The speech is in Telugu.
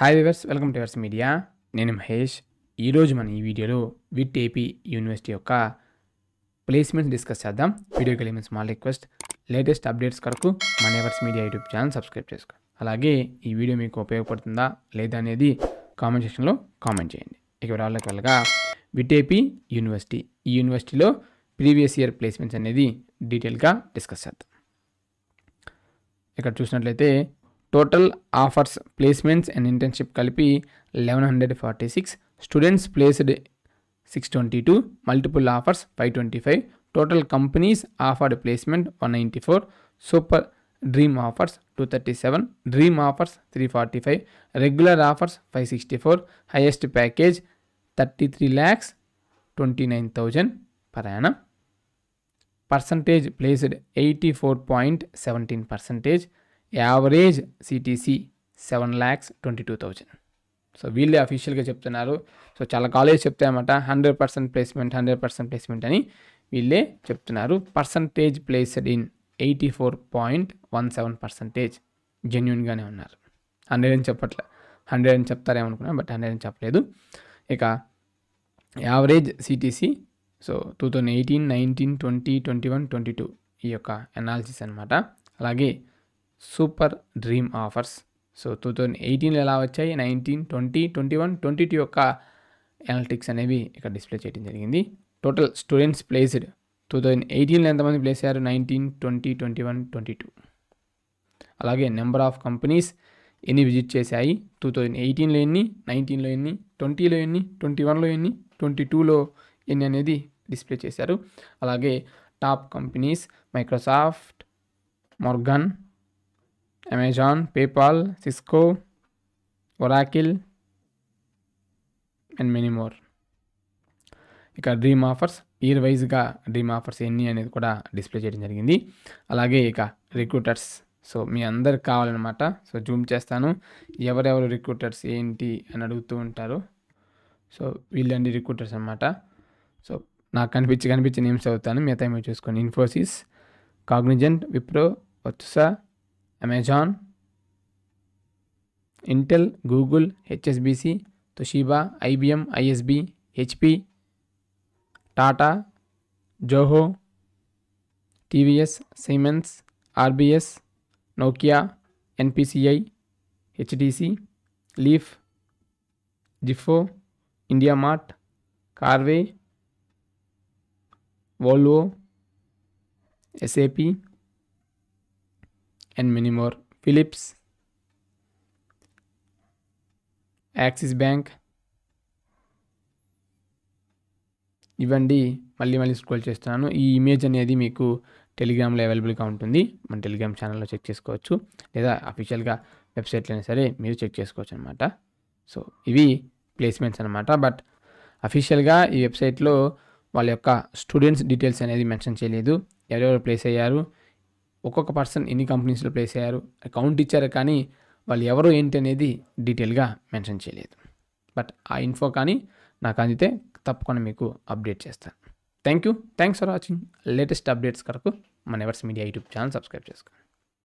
Hi viewers welcome to Vers media నేను మహేష్ ఈరోజు మన ఈ వీడియోలో విట్ ఏపీ యూనివర్సిటీ యొక్క ప్లేస్మెంట్స్ డిస్కస్ చేద్దాం వీడియోకి వెళ్ళిన స్మాల్ రిక్వెస్ట్ లేటెస్ట్ అప్డేట్స్ కొరకు మన Evers media YouTube channel subscribe చేసుకో అలాగే ఈ వీడియో మీకు ఉపయోగపడుతుందా లేదా అనేది కామెంట్ సెక్షన్లో కామెంట్ చేయండి ఇక వివరాలకు వెళ్ళగా ఏపీ యూనివర్సిటీ ఈ యూనివర్సిటీలో ప్రీవియస్ ఇయర్ ప్లేస్మెంట్స్ అనేది డీటెయిల్గా డిస్కస్ చేద్దాం ఇక్కడ చూసినట్లయితే total offers placements and internship కలిపి eleven hundred forty six students placed six twenty two multiple offers five twenty five total companies offered placement one ninety four super dream offers two thirty seven dream offers three forty five regular offers five sixty four highest package thirty three lakhs twenty nine thousand per percentage placed eighty four point seventeen percentage average CTC seven lakhs twenty two thousand so వీళ్ళే అఫీషియల్గా చెప్తున్నారు సో చాలా కాలేజ్ చెప్తాయన్నమాట hundred percent placement hundred percent placement అని వీళ్ళే చెప్తున్నారు percentage placed in eighty four point one seven percentage జెన్యున్గానే ఉన్నారు హండ్రెడ్ అని చెప్పట్లే హండ్రెడ్ అని చెప్తారేమనుకున్నా బట్ హండ్రెడ్ అని చెప్పలేదు ఇక average CTC so two thousand eighteen nineteen twenty twenty one twenty two ఈ యొక్క ఎనాలిసిస్ అనమాట అలాగే super dream offers so two thousand ఎయిటీన్లో ఎలా వచ్చాయి nineteen twenty twenty one twenty two యొక్క ఎనాలిటిక్స్ అనేవి ఇక్కడ డిస్ప్లే చేయడం జరిగింది total students placed two thousand ఎయిటీన్లో ఎంతమంది ప్లేస్ అయ్యారు nineteen twenty twenty one twenty two అలాగే నెంబర్ ఆఫ్ కంపెనీస్ ఎన్ని విజిట్ చేశాయి టూ థౌజండ్ ఎయిటీన్లో ఎన్ని నైన్టీన్లో ఎన్ని ట్వంటీలో ఎన్ని ట్వంటీ వన్లో ఎన్ని ట్వంటీ టూలో ఎన్ని అనేది డిస్ప్లే చేశారు అలాగే top companies Microsoft Morgan Amazon PayPal Cisco Oracle and many more ఇక డ్రీమ్ ఆఫర్స్ ఇయర్ వైజ్గా డ్రీమ్ ఆఫర్స్ ఎన్ని అనేది కూడా డిస్ప్లే చేయడం జరిగింది అలాగే ఇక రిక్రూటర్స్ సో మీ అందరికి కావాలన్నమాట సో జూమ్ చేస్తాను ఎవరెవరు రిక్రూటర్స్ ఏంటి అని అడుగుతూ ఉంటారు సో వీళ్ళండి రిక్రూటర్స్ అనమాట సో నాకు కనిపించి కనిపించి నేమ్స్ చదువుతాను మిగతా మీరు చూసుకోండి ఇన్ఫోసిస్ కాగ్నిజెంట్ విప్రో వత్సా Amazon Intel Google H S B C Toshiba I B M I S B H P Tata Zoho T V S Siemens R B S Nokia N P C I H D C लीफ जिफो इंडिया मार्ट कारवे Volvo S A P and many more. Philips, Axis Bank ఇవ్వండి మళ్ళీ మళ్ళీ స్క్రోల్ చేస్తున్నాను ఈ ఇమేజ్ అనేది మీకు టెలిగ్రామ్లో అవైలబుల్గా ఉంటుంది మన టెలిగ్రామ్ ఛానల్లో చెక్ చేసుకోవచ్చు లేదా అఫీషియల్గా వెబ్సైట్లో సరే మీరు చెక్ చేసుకోవచ్చు అనమాట సో ఇవి ప్లేస్మెంట్స్ అనమాట బట్ అఫీషియల్గా ఈ వెబ్సైట్లో వాళ్ళ యొక్క స్టూడెంట్స్ డీటెయిల్స్ అనేది మెన్షన్ చేయలేదు ఎవరెవరు ప్లేస్ అయ్యారు ఒక్కొక్క పర్సన్ ఎన్ని కంపెనీస్లో ప్లేస్ అయ్యారు అకౌంట్ ఇచ్చారు కానీ వాళ్ళు ఎవరు ఏంటి అనేది డీటెయిల్గా మెన్షన్ చేయలేదు బట్ ఆ ఇన్ఫో కానీ నాకు అందితే తప్పకుండా మీకు అప్డేట్ చేస్తాను thank you thanks for watching latest updates కొరకు మన Evers media YouTube channel subscribe చేసుకోండి